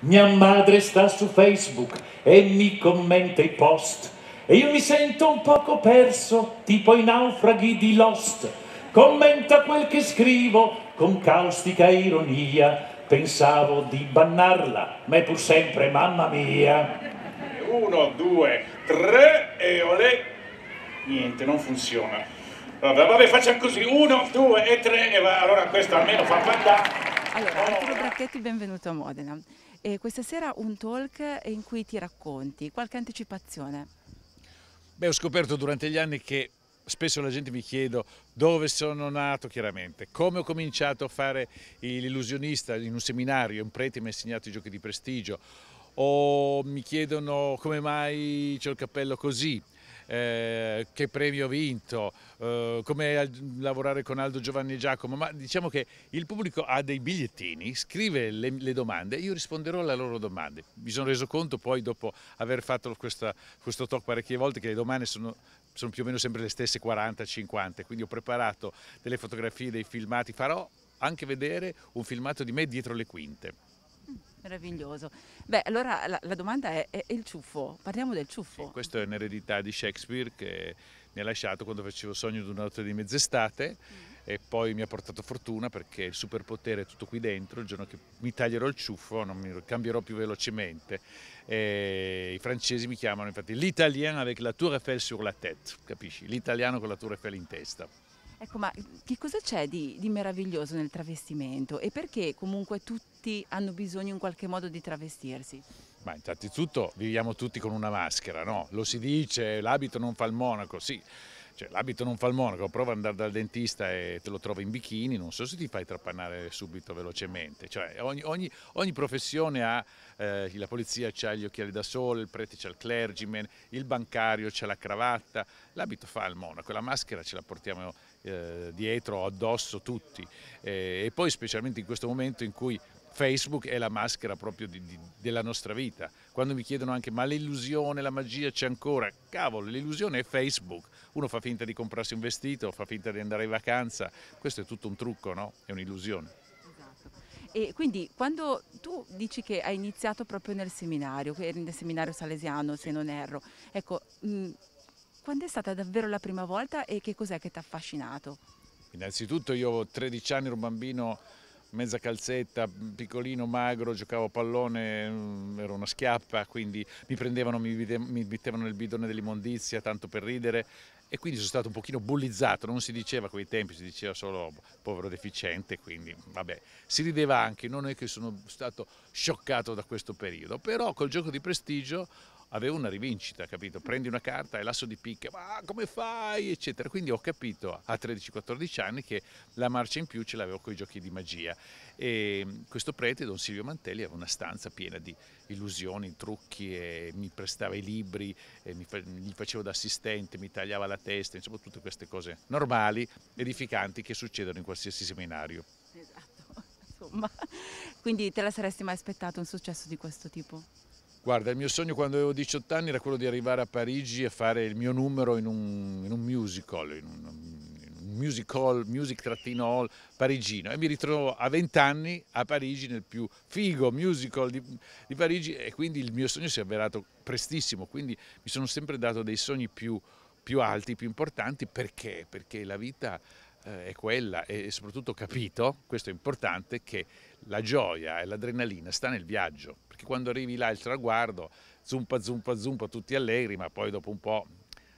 Mia madre sta su Facebook e mi commenta i post e io mi sento un poco perso, tipo i naufraghi di Lost. Commenta quel che scrivo con caustica ironia. Pensavo di bannarla, ma è pur sempre mamma mia. Uno, due, tre e olè. Niente, non funziona. Vabbè, vabbè, facciamo così. Uno, due e tre e va. Allora questo almeno fa fantasma. Allora, Arturo Bracchetti, benvenuto a Modena. E questa sera un talk in cui ti racconti, qualche anticipazione? Beh, ho scoperto durante gli anni che spesso la gente mi chiede dove sono nato chiaramente, come ho cominciato a fare l'illusionista in un seminario, un prete mi ha insegnato i giochi di prestigio, o mi chiedono come mai ho il cappello così, eh, che premio ho vinto, eh, come lavorare con Aldo Giovanni e Giacomo, ma diciamo che il pubblico ha dei bigliettini, scrive le, le domande e io risponderò alle loro domande. Mi sono reso conto poi dopo aver fatto questa, questo talk parecchie volte che le domande sono, sono più o meno sempre le stesse 40-50, quindi ho preparato delle fotografie, dei filmati, farò anche vedere un filmato di me dietro le quinte. Meraviglioso. Beh, allora la, la domanda è, è, il ciuffo, parliamo del ciuffo. Sì, questa è un'eredità di Shakespeare che mi ha lasciato quando facevo Sogno di una notte di mezz'estate mm. e poi mi ha portato fortuna perché il superpotere è tutto qui dentro, il giorno che mi taglierò il ciuffo non mi cambierò più velocemente. E I francesi mi chiamano infatti l'italiano avec la tour Eiffel sur la tête, capisci? L'italiano con la tour Eiffel in testa. Ecco, ma che cosa c'è di, di, meraviglioso nel travestimento e perché comunque tutti hanno bisogno in qualche modo di travestirsi? Ma intanto viviamo tutti con una maschera, no? Lo si dice, l'abito non fa il monaco, sì. Cioè, l'abito non fa il monaco, prova ad andare dal dentista e te lo trova in bikini, non so se ti fai trappannare subito velocemente. Cioè, ogni, ogni, ogni, professione ha, eh, la polizia ha gli occhiali da sole, il prete c'ha il clergyman, il bancario c'ha la cravatta, l'abito fa il monaco, la maschera ce la portiamo eh, dietro, addosso tutti eh, e poi specialmente in questo momento in cui Facebook è la maschera proprio di, di, della nostra vita. Quando mi chiedono anche ma l'illusione, la magia c'è ancora, cavolo, l'illusione è Facebook. Uno fa finta di comprarsi un vestito, fa finta di andare in vacanza, questo è tutto un trucco, no? È un'illusione. Esatto. E quindi quando tu dici che hai iniziato proprio nel seminario, che eri nel seminario salesiano se non erro, ecco, mh, quando è stata davvero la prima volta e che cos'è che ti ha affascinato? Innanzitutto io ho 13 anni, ero un bambino mezza calzetta, piccolino, magro, giocavo a pallone, mm, ero una schiappa, quindi mi prendevano, mi, mettevano nel bidone dell'immondizia tanto per ridere e quindi sono stato un pochino bullizzato, non si diceva a quei tempi, si diceva solo povero deficiente, quindi vabbè, si rideva anche, non è che sono stato scioccato da questo periodo, però col gioco di prestigio avevo una rivincita, capito? Prendi una carta e l'asso di picca, ma come fai? eccetera. Quindi ho capito a 13-14 anni che la marcia in più ce l'avevo con i giochi di magia. E questo prete, Don Silvio Mantelli, aveva una stanza piena di illusioni, trucchi, e mi prestava i libri, mi, gli facevo da assistente, mi tagliava la testa, insomma tutte queste cose normali, edificanti che succedono in qualsiasi seminario. Esatto, insomma. Quindi te la saresti mai aspettato un successo di questo tipo? Guarda, il mio sogno quando avevo 18 anni era quello di arrivare a Parigi e fare il mio numero in un, in un musical, in un, music hall, music trattino hall parigino e mi ritrovo a 20 anni a Parigi nel più figo musical di, di, Parigi e quindi il mio sogno si è avverato prestissimo, quindi mi sono sempre dato dei sogni più, più alti, più importanti perché? Perché la vita eh, è quella e soprattutto capito, questo è importante, che la gioia e l'adrenalina sta nel viaggio, perché quando arrivi là il traguardo, zumpa, zumpa, zumpa, tutti allegri, ma poi dopo un po'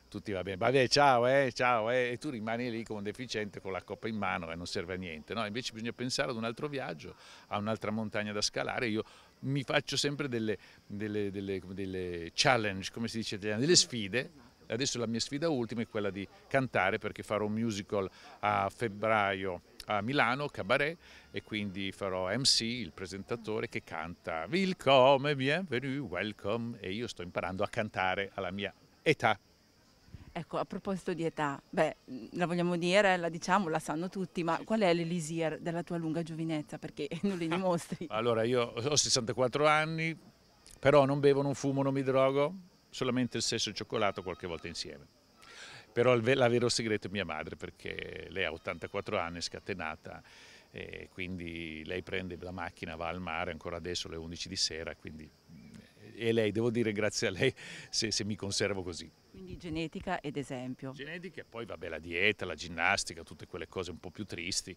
tutti va bene, vabbè ciao, eh, ciao, eh, e tu rimani lì come un deficiente con la coppa in mano e non serve a niente, no? Invece bisogna pensare ad un altro viaggio, a un'altra montagna da scalare, io mi faccio sempre delle, delle, delle, delle challenge, come si dice, delle sfide Adesso la mia sfida ultima è quella di cantare perché farò un musical a febbraio a Milano, Cabaret, e quindi farò MC, il presentatore che canta Welcome, bienvenue, welcome e io sto imparando a cantare alla mia età. Ecco, a proposito di età, beh, la vogliamo dire, la diciamo, la sanno tutti, ma qual è l'elisir della tua lunga giovinezza? Perché non li dimostri. allora, io ho 64 anni, però non bevo, non fumo, non mi drogo, solamente il sesso e il cioccolato qualche volta insieme. Però la vero segreto è mia madre perché lei ha 84 anni, è scatenata e quindi lei prende la macchina, va al mare ancora adesso alle 11 di sera, quindi e lei, devo dire grazie a lei se, se mi conservo così. Quindi genetica ed esempio. Genetica e poi vabbè la dieta, la ginnastica, tutte quelle cose un po' più tristi,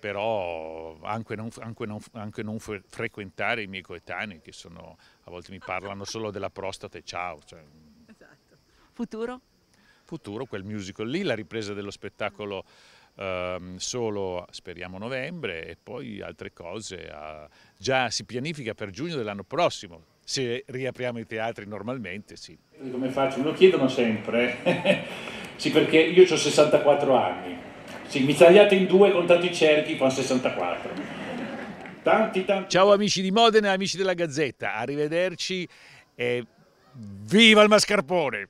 però anche non, anche non, anche non frequentare i miei coetanei che sono, a volte mi parlano solo della prostata e ciao. Cioè... Esatto. Futuro? Futuro, quel musical lì, la ripresa dello spettacolo ehm, solo speriamo novembre e poi altre cose. A... Ah, già si pianifica per giugno dell'anno prossimo, se riapriamo i teatri normalmente, sì. Come faccio? Me lo chiedono sempre. sì, perché io ho 64 anni. Sì, mi tagliate in due con tanti cerchi, con 64. Tanti, tanti. Ciao amici di Modena, amici della Gazzetta, arrivederci e viva il mascarpone!